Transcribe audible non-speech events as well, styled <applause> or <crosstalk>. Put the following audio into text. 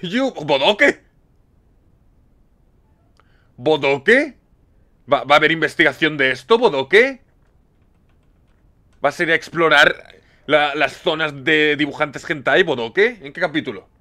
<laughs> You, ¿Bodoque? ¿Bodoque? ¿Va, a haber investigación de esto, Bodoque? Va a ser a explorar las zonas de dibujantes hentai, Bodoque? ¿En qué capítulo?